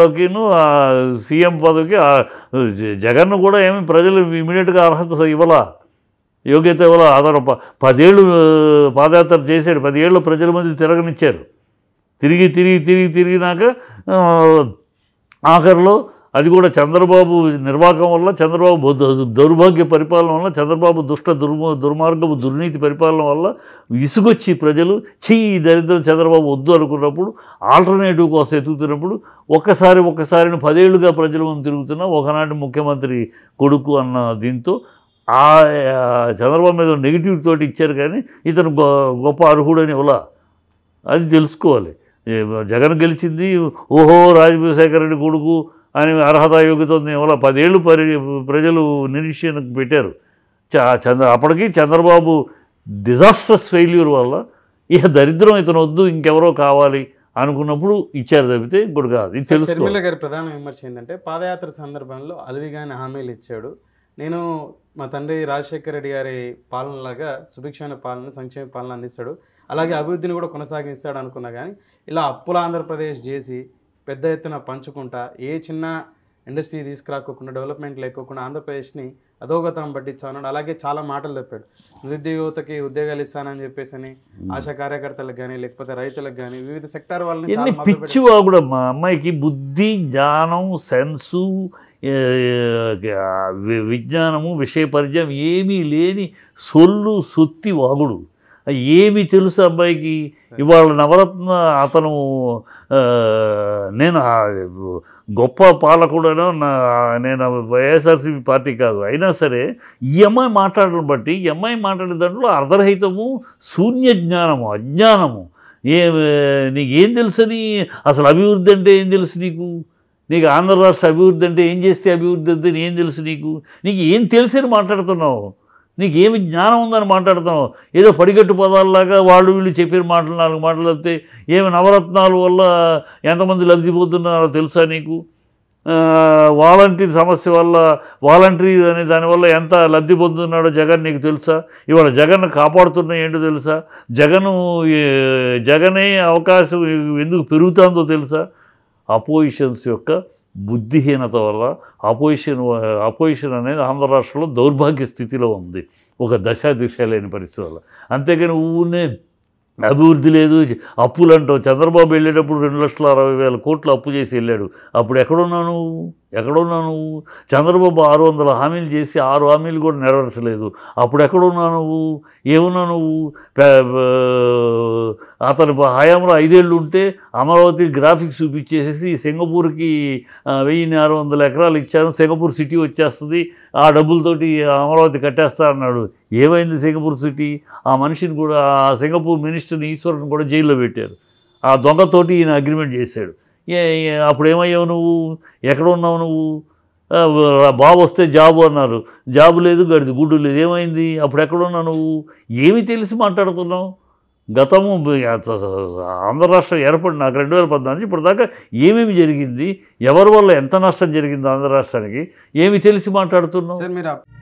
లోకిను CM పదవికి జగన్ను కూడా ఏమి ప్రజలు ఇమీడియట్గా అర్హత ఇవ్వాల యోగ్యత ఇవ్వాల అతను పదేళ్ళు పాదయాత్ర చేశాడు పదేళ్ళు ప్రజల మధ్య తిరగనిచ్చారు తిరిగి తిరిగి తిరిగి తిరిగినాక ఆఖరిలో అది కూడా చంద్రబాబు నిర్వాహకం వల్ల చంద్రబాబు దౌర్భాగ్య పరిపాలన వల్ల చంద్రబాబు దుష్ట దుర్మ దుర్మార్గపు దుర్నీతి పరిపాలన వల్ల ఇసుగొచ్చి ప్రజలు చెయ్యి దరిద్రం చంద్రబాబు వద్దు అనుకున్నప్పుడు ఆల్టర్నేటివ్ కోసం ఎదుగుతున్నప్పుడు ఒక్కసారి ఒక్కసారిని పదేళ్లుగా ప్రజల ముందు తిరుగుతున్న ఒకనాటి ముఖ్యమంత్రి కొడుకు అన్న దీంతో ఆ చంద్రబాబు మీద నెగిటివ్ తోటి ఇచ్చారు కానీ ఇతను గొప్ప అర్హుడని ఇలా అది తెలుసుకోవాలి జగన్ గెలిచింది ఓహో రాజశేఖర రెడ్డి కొడుకు అని అర్హత యోగ్యతో ఇవాళ పదేళ్ళు పరి ప్రజలు నిరీక్షణకు పెట్టారు చంద్ర అప్పటికి చంద్రబాబు డిజాస్టర్స్ ఫెయిల్యూర్ వల్ల ఇక దరిద్రం ఇతను వద్దు ఇంకెవరో కావాలి అనుకున్నప్పుడు ఇచ్చారు తప్పితే ఇప్పుడు కాదు ఇది తెలుసు శర్మిల గారి ప్రధాన విమర్శ ఏంటంటే పాదయాత్ర సందర్భంలో అలవిగాని హామీలు ఇచ్చాడు నేను మా తండ్రి రాజశేఖర రెడ్డి గారి పాలనలాగా సుభిక్షమైన పాలన సంక్షేమ పాలన అందిస్తాడు అలాగే అభివృద్ధిని కూడా కొనసాగిస్తాడు అనుకున్నా కానీ ఇలా అప్పుల ఆంధ్రప్రదేశ్ చేసి పెద్ద ఎత్తున పంచుకుంటా ఏ చిన్న ఇండస్ట్రీ తీసుకురాకోకుండా డెవలప్మెంట్ లేకోకుండా ఆంధ్రప్రదేశ్ని అధోగతం పట్టించాను అలాగే చాలా మాటలు తప్పాడు నిరుద్యోగతకి ఉద్యోగాలు ఇస్తానని చెప్పేసి అని ఆశా కార్యకర్తలకు కానీ లేకపోతే రైతులకు కానీ వివిధ సెక్టార్ వాళ్ళని పిచ్చి పిచ్చివాడు మా అమ్మాయికి బుద్ధి జ్ఞానం సెన్సు విజ్ఞానము విషయ పరిచయం ఏమీ లేని సొల్లు సొత్తి వాగుడు ఏమి తెలుసు అబ్బాయికి ఇవాళ నవరత్న అతను నేను గొప్ప పాలకుడను నేను వైఎస్ఆర్సీపీ పార్టీ కాదు అయినా సరే ఈ అమ్మాయి మాట్లాడడం బట్టి ఈ అమ్మాయి మాట్లాడే దాంట్లో అర్ధరహితము శూన్య జ్ఞానము అజ్ఞానము ఏ నీకేం తెలుసని అసలు అభివృద్ధి అంటే ఏం తెలుసు నీకు నీకు ఆంధ్ర రాష్ట్ర అభివృద్ధి అంటే ఏం చేస్తే అభివృద్ధి అంటే ఏం తెలుసు నీకు నీకు ఏం తెలిసి మాట్లాడుతున్నావు నీకు ఏమి జ్ఞానం ఉందని మాట్లాడతావు ఏదో పడిగట్టు పదాలలాగా వాళ్ళు వీళ్ళు చెప్పిన మాటలు నాలుగు మాటలు తప్పితే ఏమి నవరత్నాల వల్ల ఎంతమంది లబ్ధిపోతున్నారో తెలుసా నీకు వాలంటీర్ సమస్య వల్ల వాలంటీర్ అనే దానివల్ల ఎంత లబ్ధి పొందుతున్నాడో జగన్ నీకు తెలుసా ఇవాళ జగన్ కాపాడుతున్నా ఏంటో తెలుసా జగను జగనే అవకాశం ఎందుకు పెరుగుతుందో తెలుసా అపోజిషన్స్ యొక్క బుద్ధిహీనత వల్ల అపోజిషన్ అపోజిషన్ అనేది ఆంధ్ర రాష్ట్రంలో దౌర్భాగ్య స్థితిలో ఉంది ఒక దశ దిశ లేని పరిస్థితి వల్ల అంతేకాని ఊనే అభివృద్ధి లేదు అప్పులు అంటావు చంద్రబాబు వెళ్ళేటప్పుడు రెండు లక్షల అరవై వేల కోట్లు అప్పు చేసి వెళ్ళాడు అప్పుడు ఎక్కడున్నావు నువ్వు ఎక్కడున్నావు నువ్వు చంద్రబాబు ఆరు వందల హామీలు చేసి ఆరు హామీలు కూడా నెరవేర్చలేదు అప్పుడు ఎక్కడున్నా నువ్వు ఏమున్నావు నువ్వు అతను హయాంలో ఐదేళ్ళు ఉంటే అమరావతి గ్రాఫిక్స్ చూపించేసేసి సింగపూర్కి వెయ్యి ఆరు వందల ఎకరాలు ఇచ్చాను సింగపూర్ సిటీ వచ్చేస్తుంది ఆ డబ్బులతోటి అమరావతి అన్నాడు ఏమైంది సింగపూర్ సిటీ ఆ మనిషిని కూడా ఆ సింగపూర్ మినిస్టర్ని ఈశ్వరుని కూడా జైల్లో పెట్టారు ఆ దొంగతోటి ఈయన అగ్రిమెంట్ చేశాడు అప్పుడు ఏమయ్యావు నువ్వు ఎక్కడ ఉన్నావు నువ్వు బాబు వస్తే జాబు అన్నారు జాబు లేదు గడిది గుడ్డు లేదు ఏమైంది అప్పుడు ఎక్కడున్నావు నువ్వు ఏమి తెలిసి మాట్లాడుతున్నావు గతము ఆంధ్ర రాష్ట్రం ఏర్పడిన నాకు రెండు వేల పద్నాలుగు ఇప్పుడు దాకా ఏమేమి జరిగింది ఎవరి వల్ల ఎంత నష్టం జరిగింది ఆంధ్ర రాష్ట్రానికి ఏమి తెలిసి మాట్లాడుతున్నాం